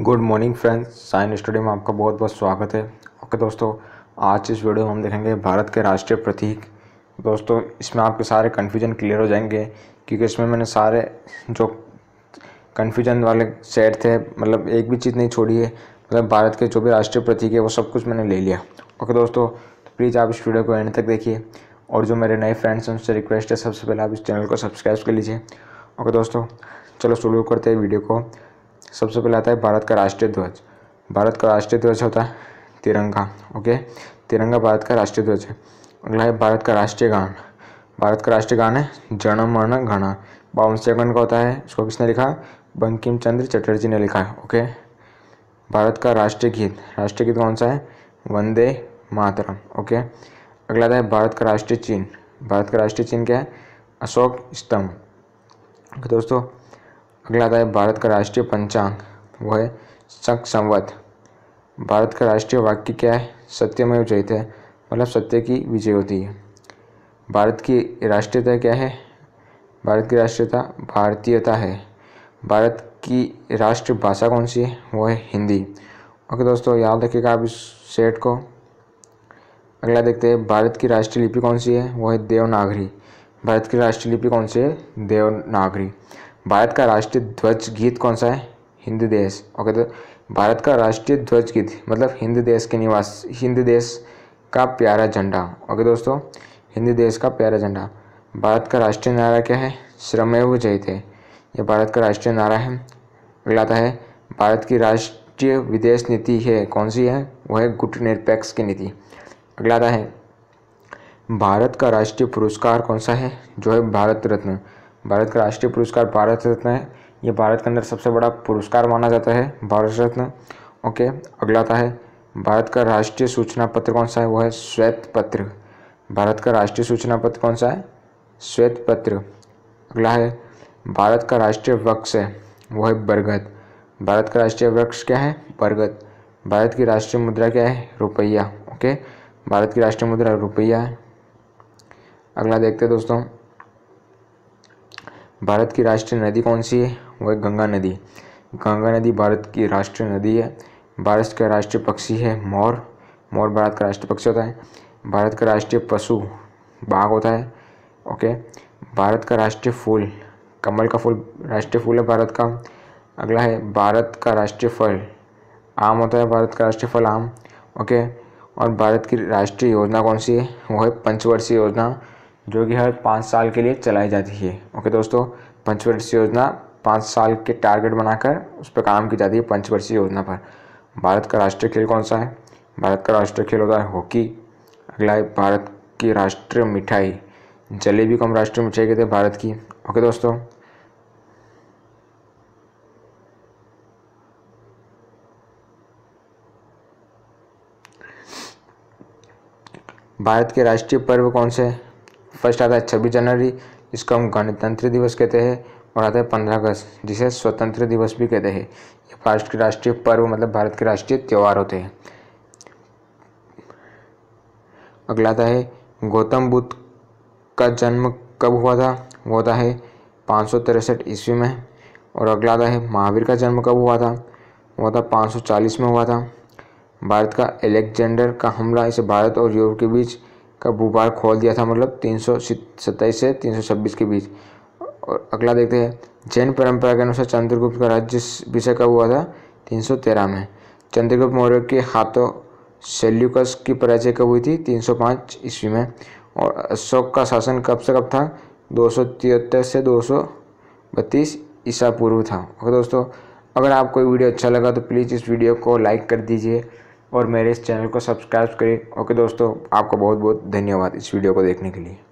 good morning friends sign studio में आपका बहुत बहुत स्वागत है ओके okay, दोस्तों आज इस वीडियो में हम देखेंगे भारत के राष्ट्रीय प्रतीक दोस्तों इसमें आपके सारे कन्फ्यूजन क्लियर हो जाएंगे क्योंकि इसमें मैंने सारे जो कन्फ्यूजन वाले सेट थे मतलब एक भी चीज़ नहीं छोड़ी है मतलब भारत के जो भी राष्ट्रीय प्रतीक है वो सब कुछ मैंने ले लिया ओके okay, दोस्तों तो प्लीज़ आप इस वीडियो को एंड तक देखिए और जो मेरे नए फ्रेंड्स हैं उनसे रिक्वेस्ट है सबसे पहले आप इस चैनल को सब्सक्राइब कर लीजिए ओके okay, दोस्तों चलो शुरू करते हैं वीडियो को सबसे पहले आता है भारत का राष्ट्रीय ध्वज भारत का राष्ट्रीय ध्वज होता है तिरंगा ओके तिरंगा भारत का राष्ट्रीय ध्वज है अगला है भारत का राष्ट्रीय गान भारत का राष्ट्रीय गान है जन मन घना बावन सेकंड का होता है उसको किसने लिखा बंकिम चंद्र चटर्जी ने लिखा है ओके भारत का राष्ट्रीय गीत राष्ट्रीय गीत कौन सा है वंदे मातरम ओके अगला आता है भारत का राष्ट्रीय चिन्ह भारत का राष्ट्रीय चिन्ह क्या है अशोक स्तंभ तो दोस्तों अगला आता है भारत का राष्ट्रीय पंचांग वह है शक संवत भारत का राष्ट्रीय वाक्य क्या है सत्यमय सत्यमेव है मतलब सत्य की विजय होती है भारत की राष्ट्रीयता क्या है भारत की राष्ट्रीयता भारतीयता है भारत की राष्ट्रभाषा कौन सी है वो है हिंदी ओके दोस्तों याद रखिएगा आप इस सेट को अगला देखते हैं भारत की राष्ट्रीय लिपि कौन सी है वो है देवनागरी भारत की राष्ट्रीय लिपि कौन सी है देवनागरी भारत का राष्ट्रीय ध्वज गीत कौन सा है हिंद देश ओके तो भारत का राष्ट्रीय ध्वज गीत मतलब हिंद देश के निवास हिंद देश का प्यारा झंडा ओके दोस्तों हिंद देश का प्यारा झंडा भारत का राष्ट्रीय नारा क्या है श्रमेव जयते यह भारत का राष्ट्रीय नारा है अगला आता है भारत की राष्ट्रीय विदेश नीति है कौन सी है वह है गुट निरपेक्ष की नीति अगला आता है भारत का राष्ट्रीय पुरस्कार कौन सा है जो है भारत रत्न भारत का राष्ट्रीय पुरस्कार भारत रत्न है ये भारत के अंदर सबसे बड़ा पुरस्कार माना जाता है भारत रत्न ओके अगला आता है भारत का राष्ट्रीय सूचना पत्र कौन सा है वो है श्वेत पत्र भारत का राष्ट्रीय सूचना पत्र कौन सा है श्वेत पत्र अगला है भारत का राष्ट्रीय वृक्ष है वो है बरगद भारत का राष्ट्रीय वृक्ष क्या है बरगद भारत की राष्ट्रीय मुद्रा क्या है रुपया ओके भारत की राष्ट्रीय मुद्रा रुपया है अगला देखते हैं दोस्तों भारत की राष्ट्रीय नदी कौन सी है वो है गंगा नदी गंगा नदी भारत की राष्ट्रीय नदी है भारत का राष्ट्रीय पक्षी है मोर मोर भारत का राष्ट्रीय पक्षी होता है भारत का राष्ट्रीय पशु बाघ होता है ओके भारत का राष्ट्रीय फूल कमल का फूल राष्ट्रीय फूल है भारत का अगला है भारत का राष्ट्रीय फल आम होता है भारत का राष्ट्रीय फल आम ओके और भारत की राष्ट्रीय योजना कौन सी है वो है पंचवर्षीय योजना जो कि हर पाँच साल के लिए चलाई जाती है ओके दोस्तों पंचवर्षीय योजना पाँच साल के टारगेट बनाकर उस पर काम की जाती है पंचवर्षीय योजना पर भारत का राष्ट्रीय खेल कौन सा है भारत का राष्ट्रीय खेल होता है हॉकी अगला है भारत की राष्ट्रीय मिठाई जलेबी को हम राष्ट्रीय मिठाई कहते हैं भारत की ओके दोस्तों भारत के राष्ट्रीय पर्व कौन से हैं फर्स्ट आता है छब्बीस जनवरी इसको हम गणतंत्र दिवस कहते हैं और आता है पंद्रह अगस्त जिसे स्वतंत्र दिवस भी कहते हैं ये भारत के राष्ट्रीय पर्व मतलब भारत के राष्ट्रीय त्यौहार होते हैं अगला आता है गौतम बुद्ध का जन्म कब हुआ था वो होता है पाँच सौ तिरसठ ईस्वी में और अगला आता है महावीर का जन्म कब हुआ था वो था पाँच सौ चालीस में हुआ था भारत का एलेक्जेंडर का हमला इसे भारत और यूरोप के बीच का भूभार खोल दिया था मतलब तीन से तीन के बीच और अगला देखते हैं जैन परंपरा के अनुसार चंद्रगुप्त का राज्य विषय कब हुआ था 313 में चंद्रगुप्त मौर्य के हाथों सेल्यूकस की पराजय कब हुई थी 305 ईस्वी में और अशोक का शासन कब से कब था दो से दो ईसा पूर्व था ओके दोस्तों अगर आपको वीडियो अच्छा लगा तो प्लीज़ इस वीडियो को लाइक कर दीजिए और मेरे इस चैनल को सब्सक्राइब करें ओके दोस्तों आपका बहुत बहुत धन्यवाद इस वीडियो को देखने के लिए